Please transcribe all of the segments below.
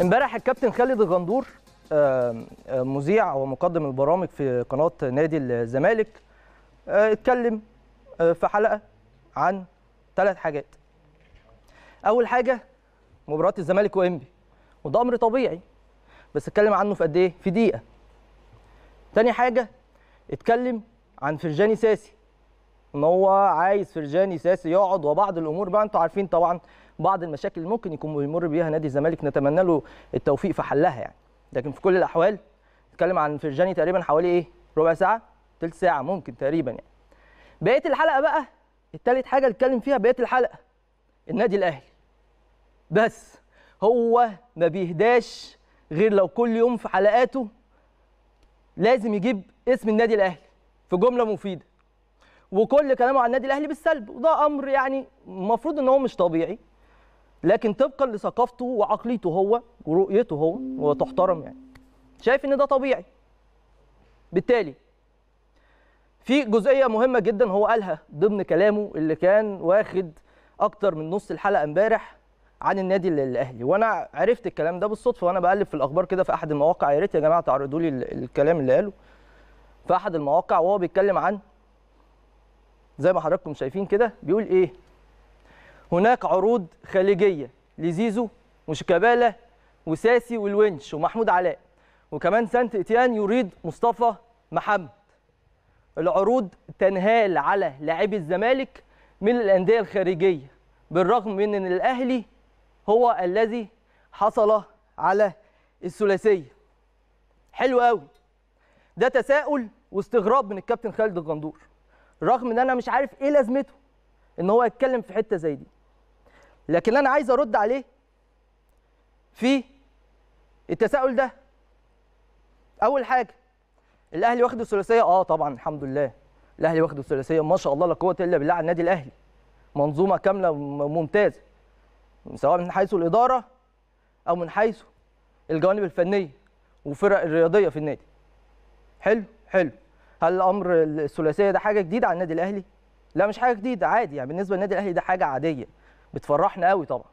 امبارح الكابتن خالد الغندور آه، آه، مذيع ومقدم البرامج في قناه نادي الزمالك آه، اتكلم في حلقه عن ثلاث حاجات اول حاجه مباراه الزمالك وانبي وده امر طبيعي بس اتكلم عنه في قد ايه في دقيقه تاني حاجه اتكلم عن فرجاني ساسي ان هو عايز فرجاني ساسي يقعد وبعض الامور بقى انتوا عارفين طبعا بعض المشاكل اللي ممكن يكون بيمر بيها نادي الزمالك نتمنى له التوفيق في حلها يعني لكن في كل الاحوال نتكلم عن فرجاني تقريبا حوالي ايه ربع ساعه ثلث ساعه ممكن تقريبا يعني بقيه الحلقه بقى التالت حاجه نتكلم فيها بقيه الحلقه النادي الاهلي بس هو ما بيهداش غير لو كل يوم في حلقاته لازم يجيب اسم النادي الاهلي في جمله مفيده وكل كلامه عن النادي الاهلي بالسلب وده امر يعني المفروض ان هو مش طبيعي لكن طبقا لثقافته وعقليته هو ورؤيته هو وتحترم يعني شايف ان ده طبيعي بالتالي في جزئيه مهمه جدا هو قالها ضمن كلامه اللي كان واخد اكتر من نص الحلقه امبارح عن النادي الاهلي وانا عرفت الكلام ده بالصدفه وانا بقلب في الاخبار كده في احد المواقع يا ريت يا جماعه تعرضوا لي الكلام اللي قاله في احد المواقع وهو بيتكلم عن زي ما حضراتكم شايفين كده بيقول ايه هناك عروض خليجيه لزيزو وشيكابالا وساسي والونش ومحمود علاء وكمان سانت اتيان يريد مصطفى محمد العروض تنهال على لاعبي الزمالك من الانديه الخارجيه بالرغم من ان الاهلي هو الذي حصل على الثلاثيه حلو قوي ده تساؤل واستغراب من الكابتن خالد الغندور رغم ان انا مش عارف ايه لازمته ان هو يتكلم في حته زي دي لكن انا عايز ارد عليه في التساؤل ده اول حاجه الاهلي واخد الثلاثيه اه طبعا الحمد لله الاهلي واخد الثلاثيه ما شاء الله لا قوه الا بالله على النادي الاهلي منظومه كامله ممتازه سواء من حيث الاداره او من حيث الجوانب الفنيه وفرق الرياضيه في النادي حلو حلو هل الامر الثلاثيه ده حاجه جديده على النادي الاهلي لا مش حاجه جديده عادي يعني بالنسبه للنادي الاهلي ده حاجه عاديه بتفرحنا قوي طبعا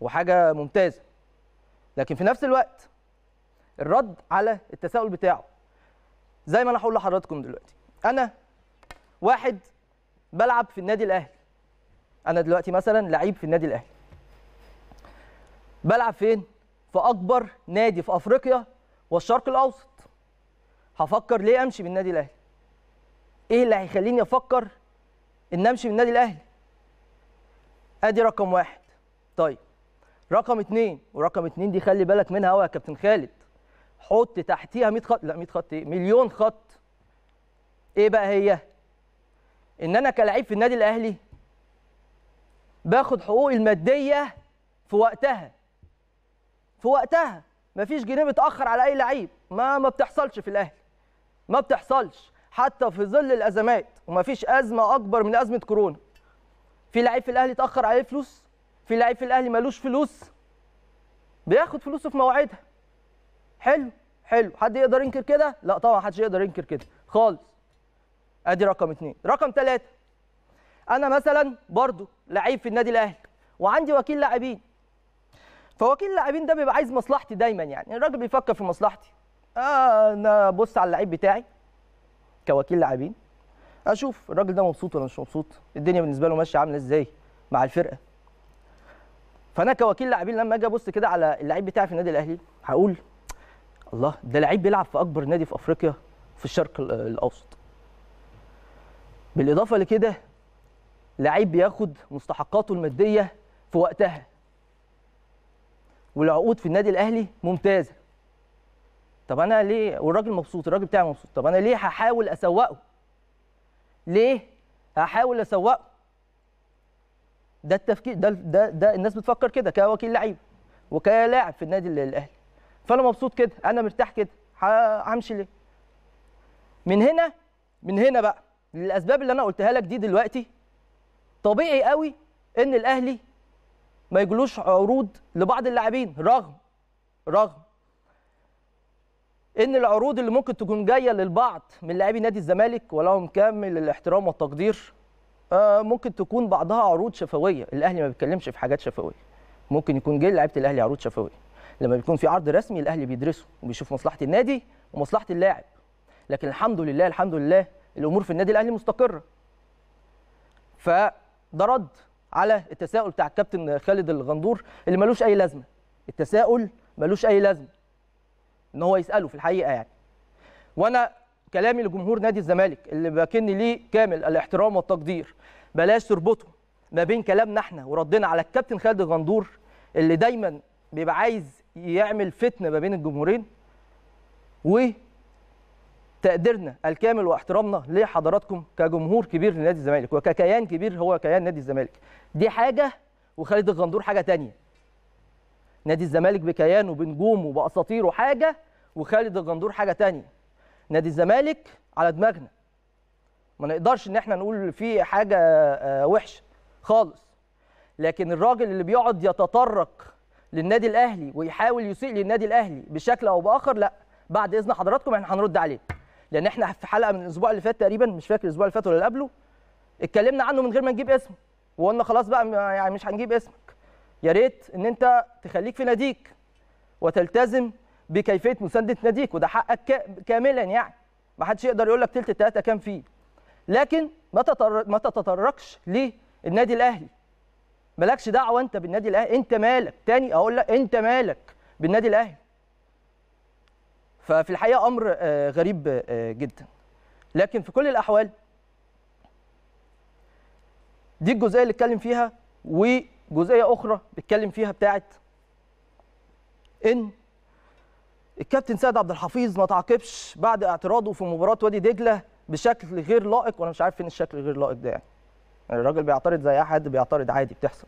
وحاجه ممتازه لكن في نفس الوقت الرد على التساؤل بتاعه زي ما انا هقول لحضراتكم دلوقتي انا واحد بلعب في النادي الاهلي انا دلوقتي مثلا لعيب في النادي الاهلي بلعب فين في اكبر نادي في افريقيا والشرق الاوسط هفكر ليه امشي من النادي الاهلي ايه اللي هيخليني افكر ان امشي من النادي الاهلي ادي رقم واحد طيب رقم اتنين ورقم اتنين دي خلي بالك منها قوي يا كابتن خالد حط تحتيها 100 خط لا 100 خط ايه مليون خط ايه بقى هي ان انا كلاعب في النادي الاهلي باخد حقوقي الماديه في وقتها في وقتها مفيش جنيه متاخر على اي لعيب ما ما بتحصلش في الاهلي ما بتحصلش حتى في ظل الازمات ومفيش ازمه اكبر من ازمه كورونا في لعيب في الاهلي اتاخر عليه فلوس في لعيب في الاهلي مالوش فلوس بياخد فلوسه في مواعيدها حلو حلو حد يقدر ينكر كده لا طبعا حدش يقدر ينكر كده خالص ادي رقم اتنين رقم ثلاثة انا مثلا برضو لعيب في النادي الاهلي وعندي وكيل لاعبين فوكيل اللاعبين ده بيبقى عايز مصلحتي دايما يعني الراجل بيفكر في مصلحتي آه انا ابص على اللعيب بتاعي كوكيل لاعبين اشوف الراجل ده مبسوط ولا مش مبسوط الدنيا بالنسبه له ماشيه عامله ازاي مع الفرقه فانا كوكيل لاعبين لما اجي ابص كده على اللعيب بتاعي في النادي الاهلي هقول الله ده لعيب بيلعب في اكبر نادي في افريقيا في الشرق الاوسط بالاضافه لكده لعيب بياخد مستحقاته الماديه في وقتها والعقود في النادي الاهلي ممتازه طب انا ليه والراجل مبسوط الراجل بتاعي مبسوط طب انا ليه هحاول اسوقه ليه هحاول اسوقه ده التفكير ده ده, ده الناس بتفكر كده كوكيل لعيب وكلاعب في النادي الاهلي فانا مبسوط كده انا مرتاح كده همشي ليه من هنا من هنا بقى للاسباب اللي انا قلتها لك دي دلوقتي طبيعي قوي ان الاهلي ما يجلوش عروض لبعض اللاعبين رغم رغم ان العروض اللي ممكن تكون جايه للبعض من لاعبي نادي الزمالك ولهم كامل الاحترام والتقدير آه، ممكن تكون بعضها عروض شفويه الاهلي ما بيتكلمش في حاجات شفويه ممكن يكون جاي لعيبه الاهلي عروض شفويه لما بيكون في عرض رسمي الاهلي بيدرسه وبيشوف مصلحه النادي ومصلحه اللاعب لكن الحمد لله الحمد لله الامور في النادي الاهلي مستقره فده رد على التساؤل بتاع الكابتن خالد الغندور اللي ملوش اي لازمه التساؤل ملوش اي لازمه ان هو يساله في الحقيقه يعني وانا كلامي لجمهور نادي الزمالك اللي باكن ليه كامل الاحترام والتقدير بلاش تربطه ما بين كلامنا احنا وردنا على الكابتن خالد الغندور اللي دايما بيبقى عايز يعمل فتنه ما بين الجمهورين و تقديرنا الكامل واحترامنا لحضراتكم كجمهور كبير لنادي الزمالك وككيان كبير هو كيان نادي الزمالك دي حاجه وخالد الغندور حاجه ثانيه نادي الزمالك بكيانه بنجومه باساطيره حاجه وخالد الجندور حاجه ثانيه نادي الزمالك على دماغنا ما نقدرش ان احنا نقول فيه حاجه آه، وحشه خالص لكن الراجل اللي بيقعد يتطرق للنادي الاهلي ويحاول يسيء للنادي الاهلي بشكل او باخر لا بعد اذن حضراتكم احنا هنرد عليه لان احنا في حلقه من الاسبوع اللي فات تقريبا مش فاكر الاسبوع اللي فات ولا اللي قبله اتكلمنا عنه من غير ما نجيب اسمه وقلنا خلاص بقى يعني مش هنجيب اسمه يا ريت ان انت تخليك في ناديك وتلتزم بكيفيه مسانده ناديك وده حقك كاملا يعني ما حدش يقدر يقول لك تلت التلاته كام فيه لكن ما تتطر ما تتطرقش للنادي الاهلي مالكش دعوه انت بالنادي الاهلي انت مالك تاني اقول لك انت مالك بالنادي الاهلي ففي الحقيقه امر آه، غريب آه، جدا لكن في كل الاحوال دي الجزئيه اللي اتكلم فيها و جزئيه اخرى بيتكلم فيها بتاعت ان الكابتن سيد عبد الحفيظ ما تعاقبش بعد اعتراضه في مباراه وادي دجله بشكل غير لائق وانا مش عارف فين الشكل غير لائق ده يعني. يعني الراجل بيعترض زي اي حد بيعترض عادي بتحصل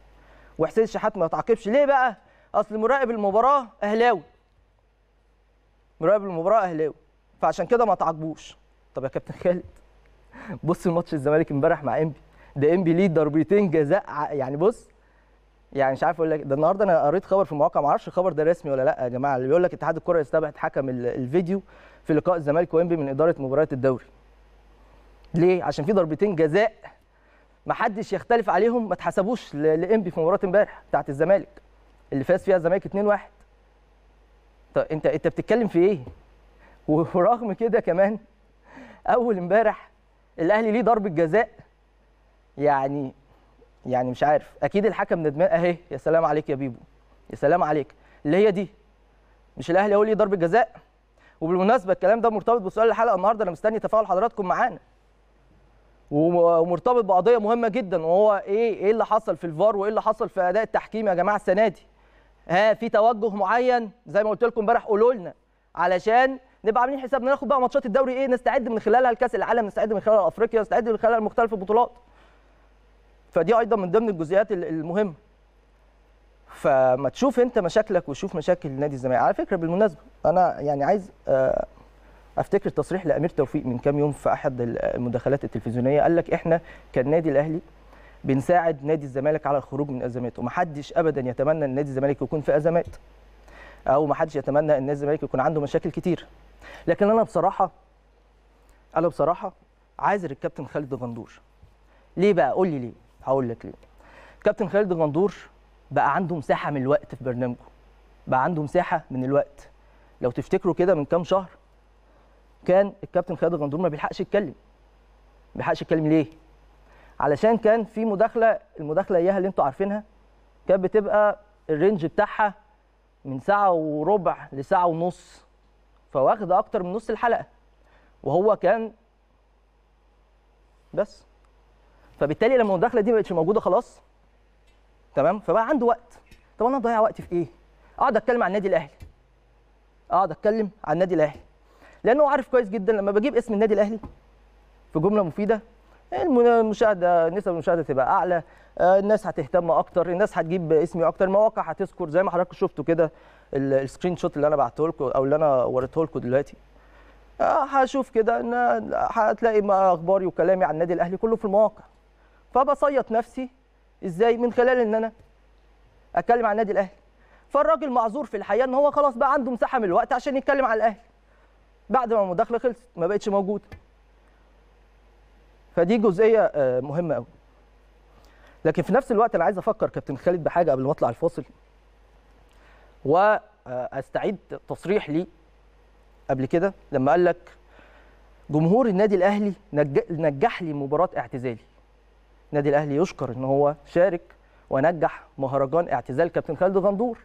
وحسين الشحات ما تعاقبش ليه بقى اصل مراقب المباراه اهلاوي مراقب المباراه اهلاوي فعشان كده ما تعاقبوش طب يا كابتن خالد بص الماتش الزمالك امبارح مع انبي ده انبي ليه ضربتين جزاء يعني بص يعني مش عارف اقول لك ده النهارده انا قريت خبر في مواقع ما اعرفش الخبر ده رسمي ولا لا يا جماعه اللي بيقول لك اتحاد الكره يستبعد حكم الفيديو في لقاء الزمالك وانبي من اداره مباريات الدوري ليه عشان في ضربتين جزاء ما حدش يختلف عليهم ما اتحسبوش لانبي في مباراه امبارح بتاعه الزمالك اللي فاز فيها الزمالك 2-1 طب انت انت بتتكلم في ايه ورغم كده كمان اول امبارح الاهلي ليه ضربه جزاء يعني يعني مش عارف اكيد الحكم ندمان اهي يا سلام عليك يا بيبو يا سلام عليك اللي هي دي مش الاهلي هو ليه ضربه جزاء وبالمناسبه الكلام ده مرتبط بسؤال الحلقه النهارده انا مستني تفاعل حضراتكم معانا ومرتبط بقضيه مهمه جدا وهو ايه ايه اللي حصل في الفار وايه اللي حصل في اداء التحكيم يا جماعه السنه دي ها في توجه معين زي ما قلت لكم امبارح قولوا لنا علشان نبقى عاملين حسابنا ناخد بقى ماتشات الدوري ايه نستعد من خلالها لكاس العالم نستعد من خلالها افريقيا نستعد من خلالها مختلف البطولات فدي ايضا من ضمن الجزئيات المهمه فما تشوف انت مشاكلك وشوف مشاكل نادي الزمالك على فكره بالمناسبه انا يعني عايز آه، افتكر تصريح لامير توفيق من كام يوم في احد المداخلات التلفزيونيه قال لك احنا كالنادي الاهلي بنساعد نادي الزمالك على الخروج من ازماته ومحدش ابدا يتمنى ان نادي الزمالك يكون في ازمات او محدش يتمنى ان نادي الزمالك يكون عنده مشاكل كتير لكن انا بصراحه انا بصراحه عاذر الكابتن خالد غندور ليه بقى قول لي ليه هقول لك ليه كابتن خالد الغندور بقى عنده مساحه من الوقت في برنامجه بقى عنده مساحه من الوقت لو تفتكروا كده من كام شهر كان الكابتن خالد الغندور ما بيلحقش يتكلم ما بيلحقش يتكلم ليه علشان كان في مداخله المداخله اياها اللي انتوا عارفينها كانت بتبقى الرينج بتاعها من ساعه وربع لساعه ونص فواخد اكتر من نص الحلقه وهو كان بس فبالتالي لما المداخله دي ما بقتش موجوده خلاص تمام فبقى عنده وقت طب انا اضيع وقتي في ايه؟ اقعد اتكلم عن النادي الاهلي اقعد اتكلم عن النادي الاهلي لانه عارف كويس جدا لما بجيب اسم النادي الاهلي في جمله مفيده المشاهده نسب المشاهده تبقى اعلى آه، الناس هتهتم اكتر الناس هتجيب اسمي اكتر المواقع هتذكر زي ما حضراتكم شفتوا كده السكرين شوت اللي انا بعته لكم او اللي انا وريته لكم دلوقتي آه، هشوف كده ان هتلاقي اخباري وكلامي عن النادي الاهلي كله في المواقع فبصيط نفسي ازاي من خلال ان انا اتكلم عن النادي الاهلي فالراجل معذور في الحقيقه ان هو خلاص بقى عنده مساحه من الوقت عشان يتكلم على الاهلي بعد ما المداخله خلصت ما بقتش موجوده فدي جزئيه آه، مهمه قوي لكن في نفس الوقت انا عايز افكر كابتن خالد بحاجه قبل ما اطلع الفاصل واستعيد آه، تصريح لي قبل كده لما قال لك جمهور النادي الاهلي نجح لي مباراه اعتزالي النادي الاهلي يشكر ان هو شارك ونجح مهرجان اعتزال كابتن خالد غندور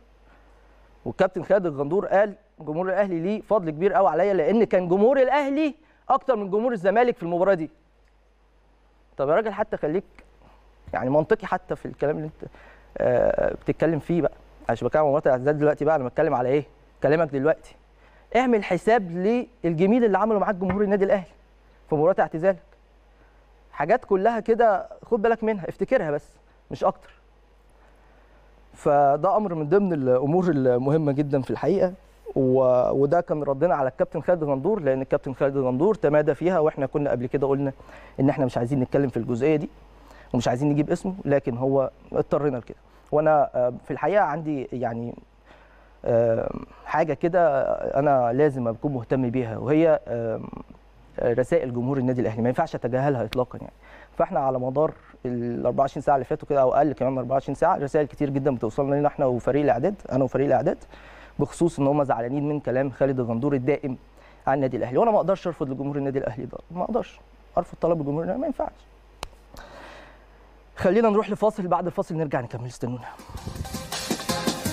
والكابتن خالد الغندور قال جمهور الاهلي ليه فضل كبير قوي عليا لان كان جمهور الاهلي اكتر من جمهور الزمالك في المباراه دي طب يا راجل حتى خليك يعني منطقي حتى في الكلام اللي انت آه، بتتكلم فيه بقى عشان بتكلم مباراه الاعتزال دلوقتي بقى انا بتكلم على ايه كلامك دلوقتي اعمل حساب للجميل اللي عمله معاك جمهور النادي الاهلي في مباراه اعتزال حاجات كلها كده خد بالك منها افتكرها بس مش اكتر فده امر من ضمن الامور المهمه جدا في الحقيقه و... وده كان ردنا على الكابتن خالد غندور لان الكابتن خالد غندور تمادى فيها واحنا كنا قبل كده قلنا ان احنا مش عايزين نتكلم في الجزئيه دي ومش عايزين نجيب اسمه لكن هو اضطرنا لكده وانا آه، في الحقيقه عندي يعني آه، حاجه كده انا لازم اكون مهتم بيها وهي رسائل جمهور النادي الاهلي ما ينفعش اتجاهلها اطلاقا يعني فاحنا على مدار ال 24 ساعه اللي فاتوا كده او اقل كمان من 24 ساعه رسائل كتير جدا بتوصلنا لنا احنا وفريق الاعداد انا وفريق الاعداد بخصوص ان هم زعلانين من كلام خالد الغندور الدائم عن النادي الاهلي وانا ما اقدرش ارفض لجمهور النادي الاهلي ده ما اقدرش ارفض طلب الجمهور ما ينفعش خلينا نروح لفاصل بعد الفاصل نرجع نكمل استنونا